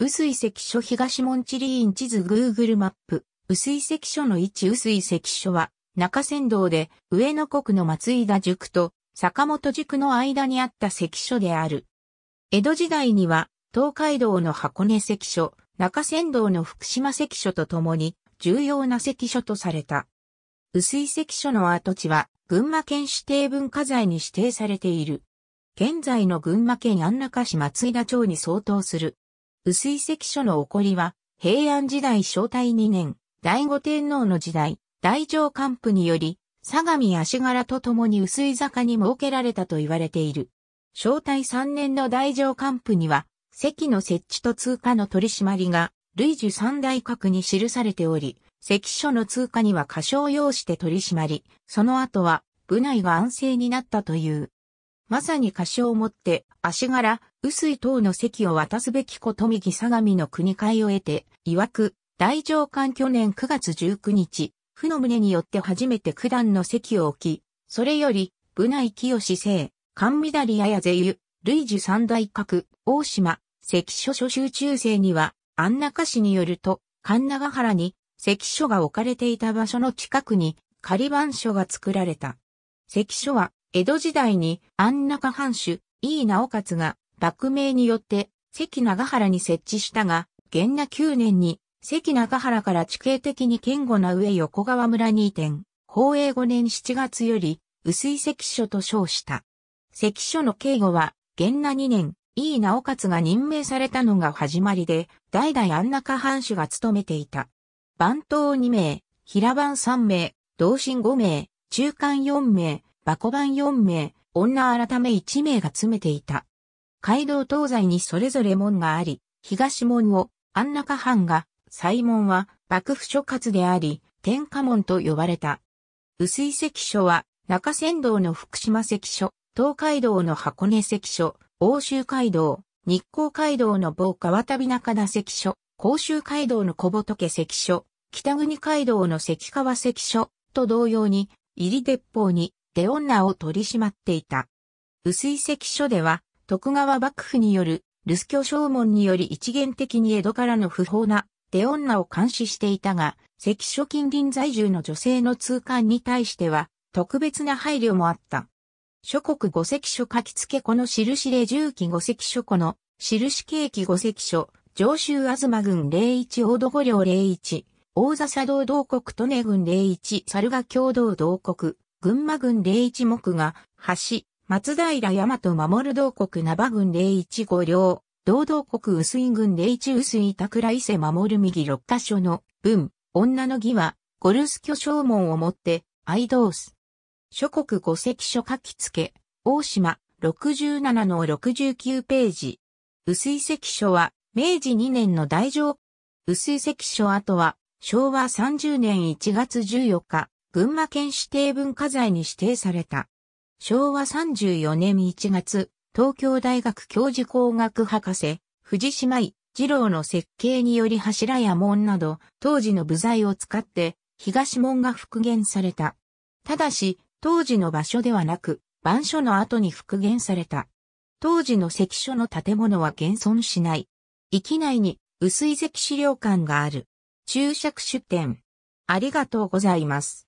薄い関所東門地理院地図 Google マップ、薄い関所の位置薄い関所は、中山道で上野国の松井田塾と坂本塾の間にあった関所である。江戸時代には、東海道の箱根関所、中山道の福島関所とともに、重要な関所とされた。薄い関所の跡地は、群馬県指定文化財に指定されている。現在の群馬県安中市松井田町に相当する。薄い関所の起こりは、平安時代正体2年、醍醐天皇の時代、大乗官府により、相模足柄と共に薄い坂に設けられたと言われている。正体3年の大乗官府には、席の設置と通過の取り締まりが、類似三大閣に記されており、関所の通過には過小用して取り締まり、その後は部内が安静になったという。まさに過小をもって足柄、薄い等の席を渡すべきこと右相模の国会を得て、曰く、大上官去年9月19日、府の旨によって初めて九段の席を置き、それより、部内清清、神みだややぜゆ、類樹三大閣、大島、関所所集中生には、安中市によると、神長原に、関所が置かれていた場所の近くに、仮番所が作られた。関所は、江戸時代に安中藩主、井伊直勝が、幕名によって関長原に設置したが、元那9年に関長原から地形的に堅固な上横川村に移転、宝永5年7月より、薄い関所と称した。関所の警護は、元那2年、井伊直勝が任命されたのが始まりで、代々安中藩主が務めていた。番頭2名、平番3名、同心5名、中間4名、箱番4名、女改め1名が詰めていた。街道東西にそれぞれ門があり、東門を安中藩が、西門は幕府諸葛であり、天下門と呼ばれた。薄い関所は、中山道の福島関所、東海道の箱根関所、欧州街道、日光街道の某川旅中田関所、甲州街道の小仏関所、北国街道の関川関所と同様に、入り鉄砲に出女を取り締まっていた。薄い関所では、徳川幕府による留守居証門により一元的に江戸からの不法な出女を監視していたが、関所近隣在住の女性の通関に対しては特別な配慮もあった。諸国五関所書き付けこの印で重機五関所この印景気五関所上州東郡01大戸五領01大座佐道同国利根郡01猿が共同同国群馬郡01木が橋松平大和守道国名馬軍01五両、道道国薄井軍01薄井桜伊勢守右六箇所の文、女の儀は、ゴルス巨匠門をもって、愛道す。諸国五石書書き付け、大島、67の69ページ。薄井石書は、明治2年の大乗。薄井石書後は、昭和30年1月14日、群馬県指定文化財に指定された。昭和34年1月、東京大学教授工学博士、藤島井二郎の設計により柱や門など、当時の部材を使って、東門が復元された。ただし、当時の場所ではなく、板書の後に復元された。当時の関所の建物は現存しない。域内に薄い関資料館がある。注釈出展。ありがとうございます。